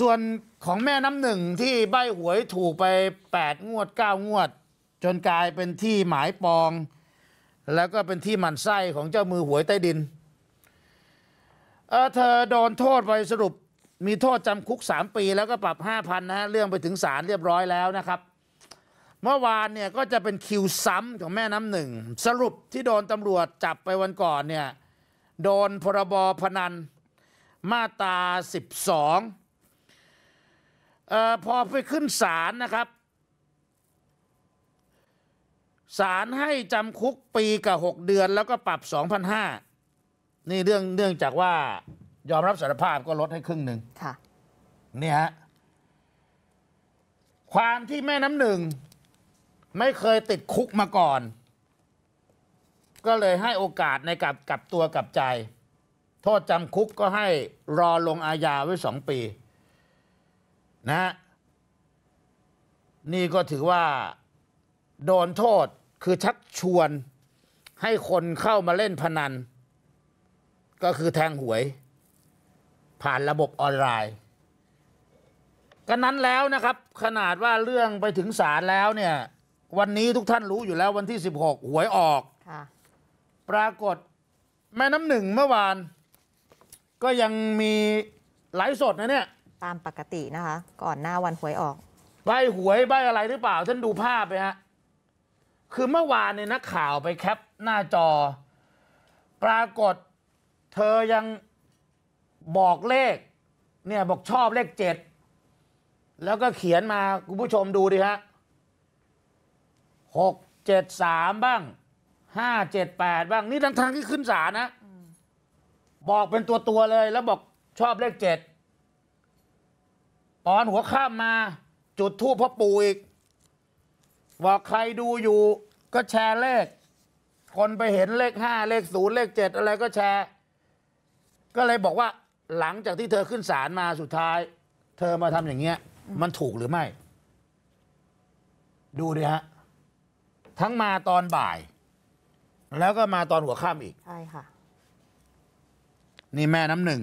ส่วนของแม่น้ำหนึ่งที่ใบหวยถูกไป 8 งวด 9 งวด จนกลายเป็นที่หมายปอง แล้วก็เป็นที่หมันไส้ของเจ้ามือหวยใต้ดินเอเธอโดนโทษไปสรุปมีโทษจำคุก 3 ปีแล้วก็ปรับ 5,000 นะฮะเรื่องไปถึงศาลเรียบร้อยแล้วนะครับ เมื่อวานเนี่ยก็จะเป็นคิวซ้ำของแม่น้ำหนึ่ง สรุปที่โดนตำรวจจับไปวันก่อนเนี่ยโดนพรบพนันมาตรา12ออพอไปขึ้นศาลนะครับ ศาลให้จำคุกปีกับหกเดือน แล้วก็ปรับสองพันห้านี่เรื่องเนื่องจากว่ายอมรับสารภาพก็ลดให้ครึ่งหนึ่งค่ะนี่ฮะความที่แม่น้ำหนึ่งไม่เคยติดคุกมาก่อน ก็เลยให้โอกาสในกับกับตัวกับใจ โทษจำคุกก็ให้รอลงอาญาไว้สองปีนะฮะนี่ก็ถือว่าโดนโทษคือชักชวนให้คนเข้ามาเล่นพนัน ก็คือแทงหวย ผ่านระบบออนไลน์กันนั้นแล้วนะครับ ขนาดว่าเรื่องไปถึงศาลแล้วเนี่ยวันนี้ทุกท่านรู้อยู่แล้ววันที่ 16 หวยออก ปรากฏแม่น้ำหนึ่งเมื่อวาน ก็ยังมีไลฟ์สดนะเนี่ยตามปกตินะคะ ก่อนหน้าวันหวยออก ใบหวยใบอะไรหรือเปล่า ท่านดูภาพไปฮะคือเมื่อวานเนี่ยนักข่าวไปแคปหน้าจอ ปรากฏเธอยังบอกเลข เนี่ยบอกชอบเลขเจ็ด แล้วก็เขียนมาคุณผู้ชมดูดิฮะหกเจ็ดสามบ้างห้าเจ็ดแปดบ้าง นี่ทั้งทางที่ขึ้นศาลนะ บอกเป็นตัวตัวเลย แล้วบอกชอบเลขเจ็ดตอนหัวข้ามมา จุดทูปพ่อปู่อีกบอกใครดูอยู่ ก็แชร์เลข คนไปเห็นเลขห้าเลขศูนย์เลขเจ็ดอะไรก็แชร์ ก็เลยบอกว่าหลังจากที่เธอขึ้นศาลมาสุดท้าย เธอมาทำอย่างเงี้ยมันถูกหรือไม่ ดูดิฮะ ทั้งมาตอนบ่าย แล้วก็มาตอนหัวค่ำอีกใช่ค่ะนี่แม่น้ำหนึ่ง